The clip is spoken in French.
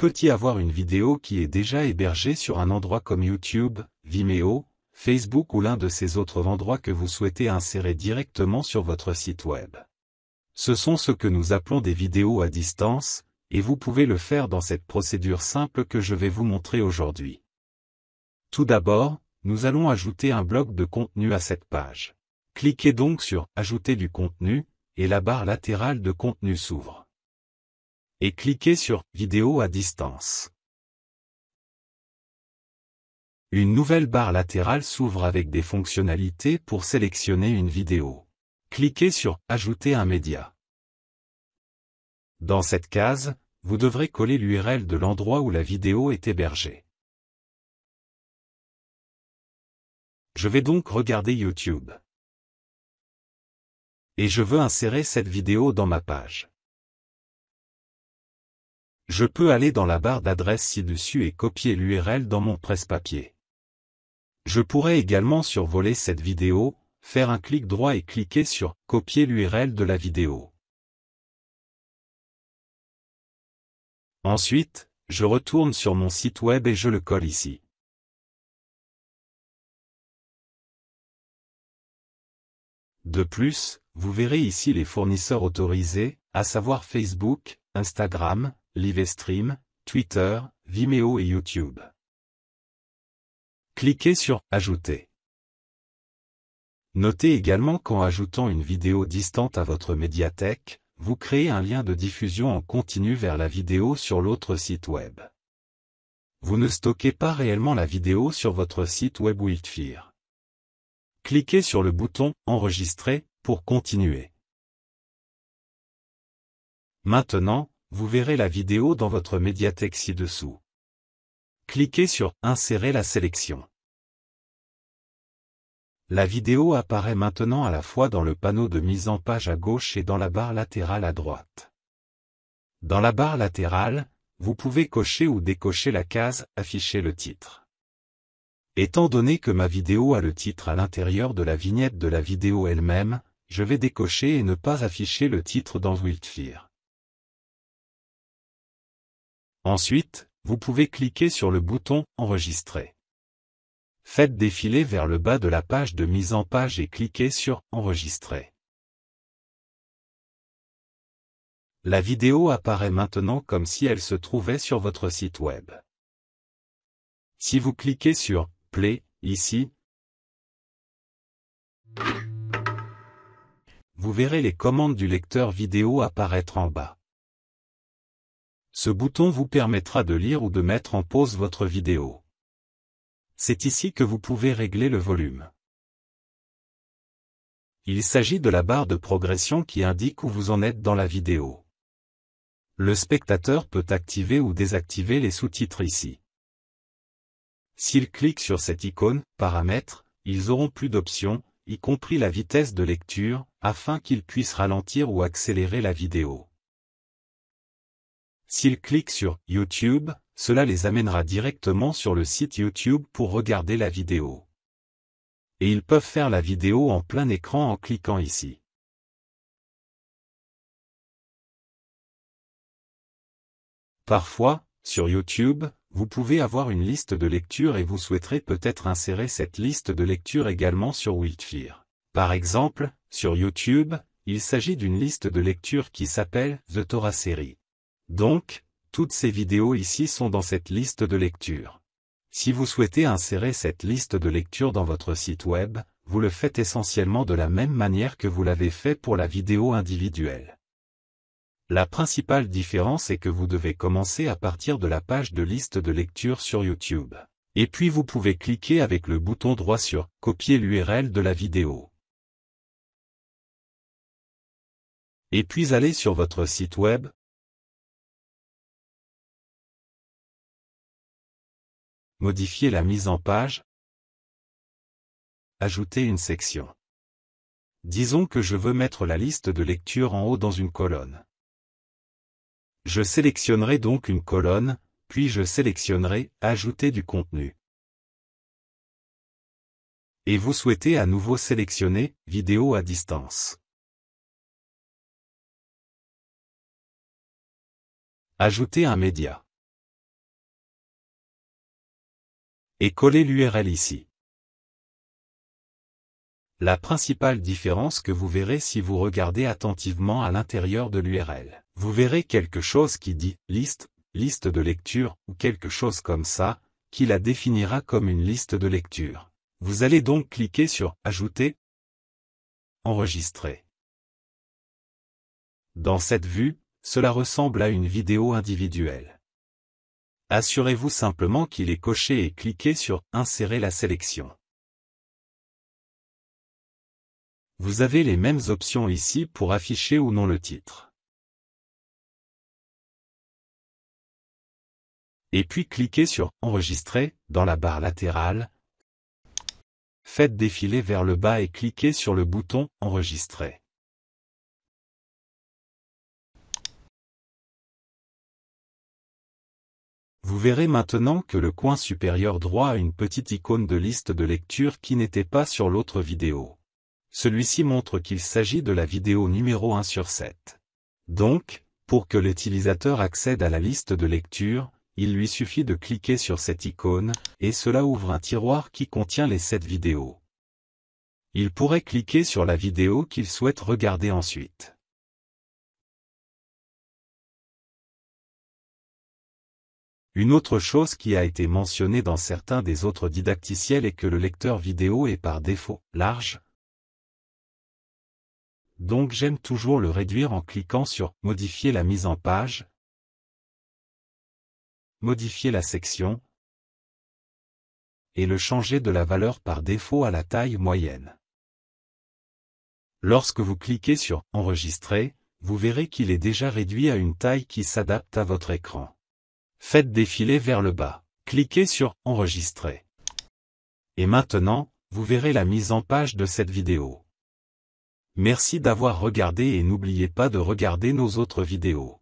peut y avoir une vidéo qui est déjà hébergée sur un endroit comme YouTube, Vimeo, Facebook ou l'un de ces autres endroits que vous souhaitez insérer directement sur votre site web. Ce sont ce que nous appelons des vidéos à distance, et vous pouvez le faire dans cette procédure simple que je vais vous montrer aujourd'hui. Tout d'abord, nous allons ajouter un bloc de contenu à cette page. Cliquez donc sur « Ajouter du contenu » et la barre latérale de contenu s'ouvre et cliquez sur « Vidéo à distance ». Une nouvelle barre latérale s'ouvre avec des fonctionnalités pour sélectionner une vidéo. Cliquez sur « Ajouter un média ». Dans cette case, vous devrez coller l'URL de l'endroit où la vidéo est hébergée. Je vais donc regarder YouTube. Et je veux insérer cette vidéo dans ma page. Je peux aller dans la barre d'adresse ci-dessus et copier l'URL dans mon presse-papier. Je pourrais également survoler cette vidéo, faire un clic droit et cliquer sur « Copier l'URL de la vidéo ». Ensuite, je retourne sur mon site web et je le colle ici. De plus, vous verrez ici les fournisseurs autorisés, à savoir Facebook, Instagram, Livestream, Twitter, Vimeo et YouTube. Cliquez sur Ajouter. Notez également qu'en ajoutant une vidéo distante à votre médiathèque, vous créez un lien de diffusion en continu vers la vidéo sur l'autre site web. Vous ne stockez pas réellement la vidéo sur votre site web Wildfire. Cliquez sur le bouton Enregistrer pour continuer. Maintenant, vous verrez la vidéo dans votre médiathèque ci-dessous. Cliquez sur « Insérer la sélection ». La vidéo apparaît maintenant à la fois dans le panneau de mise en page à gauche et dans la barre latérale à droite. Dans la barre latérale, vous pouvez cocher ou décocher la case « Afficher le titre ». Étant donné que ma vidéo a le titre à l'intérieur de la vignette de la vidéo elle-même, je vais décocher et ne pas afficher le titre dans Wildfire. Ensuite, vous pouvez cliquer sur le bouton « Enregistrer ». Faites défiler vers le bas de la page de mise en page et cliquez sur « Enregistrer ». La vidéo apparaît maintenant comme si elle se trouvait sur votre site web. Si vous cliquez sur « Play » ici, vous verrez les commandes du lecteur vidéo apparaître en bas. Ce bouton vous permettra de lire ou de mettre en pause votre vidéo. C'est ici que vous pouvez régler le volume. Il s'agit de la barre de progression qui indique où vous en êtes dans la vidéo. Le spectateur peut activer ou désactiver les sous-titres ici. S'il clique sur cette icône, Paramètres, ils auront plus d'options, y compris la vitesse de lecture, afin qu'ils puissent ralentir ou accélérer la vidéo. S'ils cliquent sur « YouTube », cela les amènera directement sur le site YouTube pour regarder la vidéo. Et ils peuvent faire la vidéo en plein écran en cliquant ici. Parfois, sur YouTube, vous pouvez avoir une liste de lecture et vous souhaiterez peut-être insérer cette liste de lecture également sur Wildfire. Par exemple, sur YouTube, il s'agit d'une liste de lecture qui s'appelle The Torah Series ». Donc, toutes ces vidéos ici sont dans cette liste de lecture. Si vous souhaitez insérer cette liste de lecture dans votre site web, vous le faites essentiellement de la même manière que vous l'avez fait pour la vidéo individuelle. La principale différence est que vous devez commencer à partir de la page de liste de lecture sur YouTube. Et puis vous pouvez cliquer avec le bouton droit sur « Copier l'URL de la vidéo ». Et puis allez sur votre site web, Modifier la mise en page. Ajouter une section. Disons que je veux mettre la liste de lecture en haut dans une colonne. Je sélectionnerai donc une colonne, puis je sélectionnerai « Ajouter du contenu ». Et vous souhaitez à nouveau sélectionner « Vidéo à distance ». Ajouter un média. et coller l'URL ici. La principale différence que vous verrez si vous regardez attentivement à l'intérieur de l'URL, vous verrez quelque chose qui dit « liste »,« liste de lecture » ou quelque chose comme ça, qui la définira comme une liste de lecture. Vous allez donc cliquer sur « Ajouter »,« Enregistrer ». Dans cette vue, cela ressemble à une vidéo individuelle. Assurez-vous simplement qu'il est coché et cliquez sur « Insérer la sélection ». Vous avez les mêmes options ici pour afficher ou non le titre. Et puis cliquez sur « Enregistrer » dans la barre latérale. Faites défiler vers le bas et cliquez sur le bouton « Enregistrer ». Vous verrez maintenant que le coin supérieur droit a une petite icône de liste de lecture qui n'était pas sur l'autre vidéo. Celui-ci montre qu'il s'agit de la vidéo numéro 1 sur 7. Donc, pour que l'utilisateur accède à la liste de lecture, il lui suffit de cliquer sur cette icône, et cela ouvre un tiroir qui contient les 7 vidéos. Il pourrait cliquer sur la vidéo qu'il souhaite regarder ensuite. Une autre chose qui a été mentionnée dans certains des autres didacticiels est que le lecteur vidéo est par défaut large. Donc j'aime toujours le réduire en cliquant sur « Modifier la mise en page »,« Modifier la section » et le changer de la valeur par défaut à la taille moyenne. Lorsque vous cliquez sur « Enregistrer », vous verrez qu'il est déjà réduit à une taille qui s'adapte à votre écran. Faites défiler vers le bas. Cliquez sur « Enregistrer ». Et maintenant, vous verrez la mise en page de cette vidéo. Merci d'avoir regardé et n'oubliez pas de regarder nos autres vidéos.